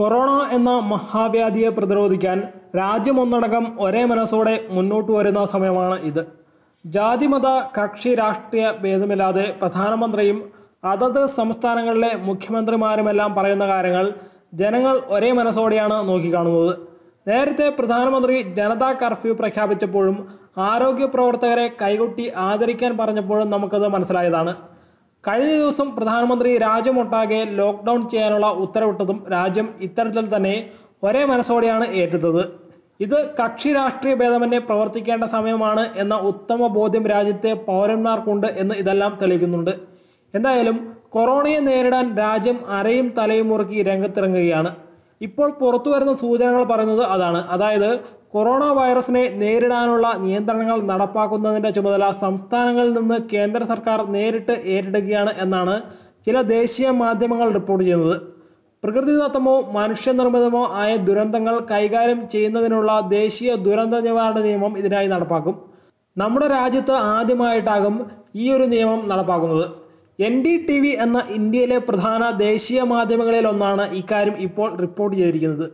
corona എന്ന മഹാവ്യാധിയെ പ്രതിരോധിക്കാൻ രാജ്യമൊന്നടക്കം ഒരേ മനസ്സോടെ മുന്നോട്ട് വരുന്ന സമയമാണ് ഇത് ജാതിമത കക്ഷി രാഷ്ട്രീയ ഭേദമില്ലാതെ പ്രധാനമന്ത്രിയും അതത് സംസ്ഥാനങ്ങളിലെ മുഖ്യമന്ത്രിമാരുമെല്ലാം പറയുന്ന കാര്യങ്ങൾ ജനങ്ങൾ ഒരേ മനസ്സോടെയാണ് നോക്കിക്കാണുന്നത് നേരത്തെ പ്രധാനമന്ത്രി ജനതാ കർഫ്യൂ പ്രഖ്യാപിച്ചപ്പോഴും ആരോഗ്യ പ്രവർത്തകരെ കൈകൊട്ടി ആദരിക്കാൻ പറഞ്ഞപ്പോഴും നമുക്കത് മനസ്സിലായതാണ് കഴിഞ്ഞ ദിവസം പ്രധാനമന്ത്രി രാജ്യമൊട്ടാകെ ലോക്ക്ഡൗൺ ചെയ്യാനുള്ള ഉത്തരവിട്ടതും രാജ്യം ഇത്തരത്തിൽ തന്നെ ഒരേ മനസ്സോടെയാണ് ഏറ്റെടുത്തത് ഇത് കക്ഷി രാഷ്ട്രീയ ഭേദമന്യേ പ്രവർത്തിക്കേണ്ട സമയമാണ് എന്ന ഉത്തമ ബോധ്യം രാജ്യത്തെ പൗരന്മാർക്കുണ്ട് എന്ന് ഇതെല്ലാം തെളിയിക്കുന്നുണ്ട് എന്തായാലും കൊറോണയെ നേരിടാൻ രാജ്യം അരയും തലയും മുറുക്കി രംഗത്തിറങ്ങുകയാണ് ഇപ്പോൾ പുറത്തു വരുന്ന സൂചനകൾ പറയുന്നത് അതാണ് അതായത് കൊറോണ വൈറസിനെ നേരിടാനുള്ള നിയന്ത്രണങ്ങൾ നടപ്പാക്കുന്നതിൻ്റെ ചുമതല സംസ്ഥാനങ്ങളിൽ നിന്ന് കേന്ദ്ര സർക്കാർ നേരിട്ട് ഏറ്റെടുക്കുകയാണ് എന്നാണ് ചില ദേശീയ മാധ്യമങ്ങൾ റിപ്പോർട്ട് ചെയ്യുന്നത് പ്രകൃതിദത്തമോ മനുഷ്യനിർമ്മിതമോ ആയ ദുരന്തങ്ങൾ കൈകാര്യം ചെയ്യുന്നതിനുള്ള ദേശീയ ദുരന്ത നിവാരണ നിയമം ഇതിനായി നടപ്പാക്കും നമ്മുടെ രാജ്യത്ത് ആദ്യമായിട്ടാകും ഈ ഒരു നിയമം നടപ്പാക്കുന്നത് എൻ ഡി ടി വി എന്ന ഇന്ത്യയിലെ പ്രധാന ദേശീയ മാധ്യമങ്ങളിൽ ഒന്നാണ് ഇക്കാര്യം ഇപ്പോൾ റിപ്പോർട്ട് ചെയ്തിരിക്കുന്നത്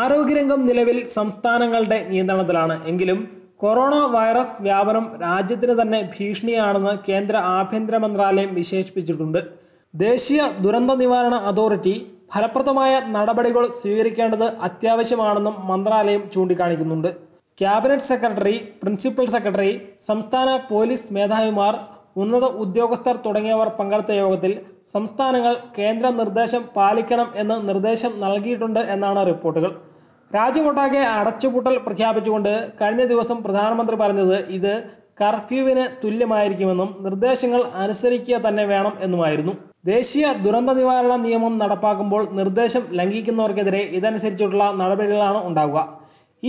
ആരോഗ്യരംഗം നിലവിൽ സംസ്ഥാനങ്ങളുടെ നിയന്ത്രണത്തിലാണ് എങ്കിലും കൊറോണ വൈറസ് വ്യാപനം രാജ്യത്തിന് തന്നെ ഭീഷണിയാണെന്ന് കേന്ദ്ര ആഭ്യന്തര മന്ത്രാലയം വിശേഷിപ്പിച്ചിട്ടുണ്ട് ദേശീയ ദുരന്ത നിവാരണ അതോറിറ്റി ഫലപ്രദമായ നടപടികൾ സ്വീകരിക്കേണ്ടത് അത്യാവശ്യമാണെന്നും മന്ത്രാലയം ചൂണ്ടിക്കാണിക്കുന്നുണ്ട് ക്യാബിനറ്റ് സെക്രട്ടറി പ്രിൻസിപ്പൽ സെക്രട്ടറി സംസ്ഥാന പോലീസ് മേധാവിമാർ ഉന്നത ഉദ്യോഗസ്ഥർ തുടങ്ങിയവർ പങ്കെടുത്ത യോഗത്തിൽ സംസ്ഥാനങ്ങൾ കേന്ദ്ര നിർദ്ദേശം പാലിക്കണം എന്ന് നിർദ്ദേശം നൽകിയിട്ടുണ്ട് എന്നാണ് റിപ്പോർട്ടുകൾ രാജ്യമൊട്ടാകെ അടച്ചുപൂട്ടൽ പ്രഖ്യാപിച്ചുകൊണ്ട് കഴിഞ്ഞ ദിവസം പ്രധാനമന്ത്രി പറഞ്ഞത് ഇത് കർഫ്യൂവിന് തുല്യമായിരിക്കുമെന്നും നിർദ്ദേശങ്ങൾ അനുസരിക്കുക തന്നെ വേണം എന്നുമായിരുന്നു ദേശീയ ദുരന്ത നിവാരണ നിയമം നടപ്പാക്കുമ്പോൾ നിർദ്ദേശം ലംഘിക്കുന്നവർക്കെതിരെ ഇതനുസരിച്ചിട്ടുള്ള നടപടികളാണ് ഉണ്ടാവുക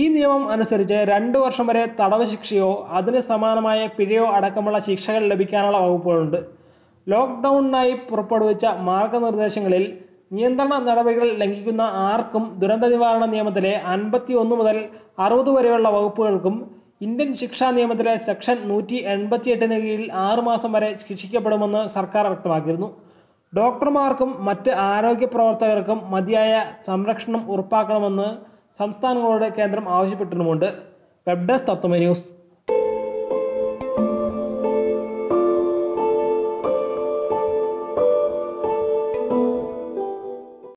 ഈ നിയമം അനുസരിച്ച് രണ്ടു വർഷം വരെ തടവ് ശിക്ഷയോ അതിന് സമാനമായ പിഴയോ അടക്കമുള്ള ശിക്ഷകൾ ലഭിക്കാനുള്ള വകുപ്പുകളുണ്ട് ലോക്ക്ഡൗണിനായി പുറപ്പെടുവിച്ച മാർഗനിർദ്ദേശങ്ങളിൽ നിയന്ത്രണ നടപടികൾ ലംഘിക്കുന്ന ആർക്കും ദുരന്ത നിവാരണ നിയമത്തിലെ അൻപത്തി ഒന്ന് മുതൽ അറുപത് വരെയുള്ള വകുപ്പുകൾക്കും ഇന്ത്യൻ ശിക്ഷാ നിയമത്തിലെ സെക്ഷൻ നൂറ്റി എൺപത്തിയെട്ടിന് കീഴിൽ ആറുമാസം വരെ ശിക്ഷിക്കപ്പെടുമെന്ന് സർക്കാർ വ്യക്തമാക്കിയിരുന്നു ഡോക്ടർമാർക്കും മറ്റ് ആരോഗ്യ പ്രവർത്തകർക്കും മതിയായ സംരക്ഷണം ഉറപ്പാക്കണമെന്ന് സംസ്ഥാനങ്ങളോട് കേന്ദ്രം ആവശ്യപ്പെട്ടിട്ടുമുണ്ട് വെബ് ഡെസ്ക് തത്വമ ന്യൂസ്